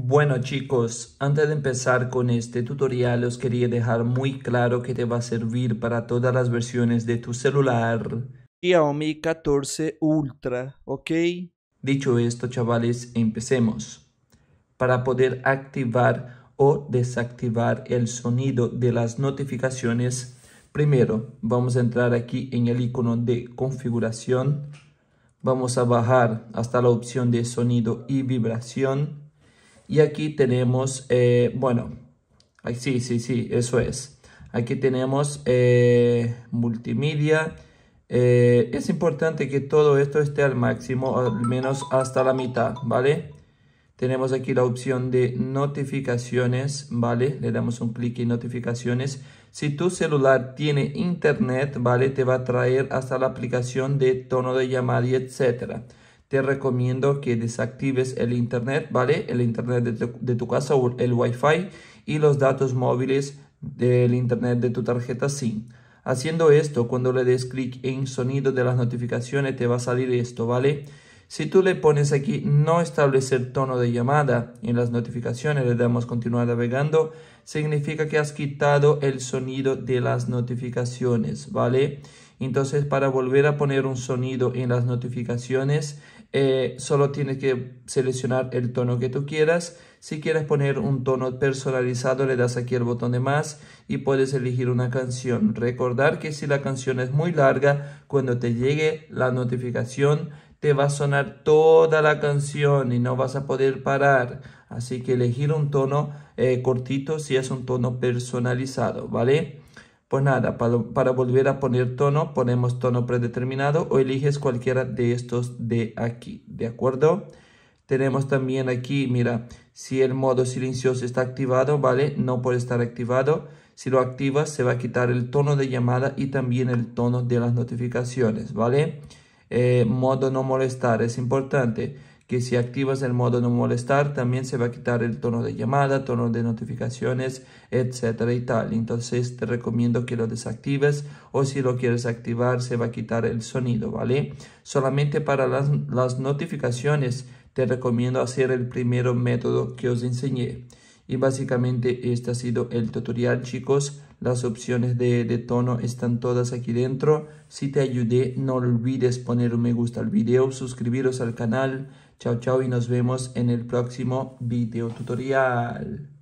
Bueno chicos, antes de empezar con este tutorial os quería dejar muy claro que te va a servir para todas las versiones de tu celular Xiaomi 14 Ultra, ¿ok? Dicho esto chavales, empecemos. Para poder activar o desactivar el sonido de las notificaciones, primero vamos a entrar aquí en el icono de configuración, vamos a bajar hasta la opción de sonido y vibración y aquí tenemos, eh, bueno, sí, sí, sí, eso es. Aquí tenemos eh, multimedia. Eh, es importante que todo esto esté al máximo, al menos hasta la mitad, ¿vale? Tenemos aquí la opción de notificaciones, ¿vale? Le damos un clic en notificaciones. Si tu celular tiene internet, ¿vale? Te va a traer hasta la aplicación de tono de llamada y etcétera te recomiendo que desactives el internet, ¿vale? El internet de tu, de tu casa o el wifi y los datos móviles del internet de tu tarjeta SIM. Haciendo esto, cuando le des clic en sonido de las notificaciones, te va a salir esto, ¿vale? Si tú le pones aquí no establecer tono de llamada en las notificaciones, le damos continuar navegando, significa que has quitado el sonido de las notificaciones, ¿vale? Entonces, para volver a poner un sonido en las notificaciones, eh, solo tienes que seleccionar el tono que tú quieras. Si quieres poner un tono personalizado, le das aquí el botón de más y puedes elegir una canción. Recordar que si la canción es muy larga, cuando te llegue la notificación, te va a sonar toda la canción y no vas a poder parar. Así que elegir un tono eh, cortito si es un tono personalizado, ¿vale? Pues nada, para, volver a poner tono, ponemos tono predeterminado o eliges cualquiera de estos de aquí, ¿de acuerdo? Tenemos también aquí, mira, si el modo silencioso está activado, ¿vale? No puede estar activado. Si lo activas, se va a quitar el tono de llamada y también el tono de las notificaciones, ¿vale? Eh, modo no molestar, es importante que si activas el modo no molestar también se va a quitar el tono de llamada, tono de notificaciones, etcétera y tal. Entonces te recomiendo que lo desactives o si lo quieres activar se va a quitar el sonido, ¿vale? Solamente para las, notificaciones te recomiendo hacer el primero método que os enseñé. Y básicamente este ha sido el tutorial chicos. Las opciones de, de, tono están todas aquí dentro. Si te ayudé no olvides poner un me gusta al video, suscribiros al canal, Chao, chao y nos vemos en el próximo video tutorial.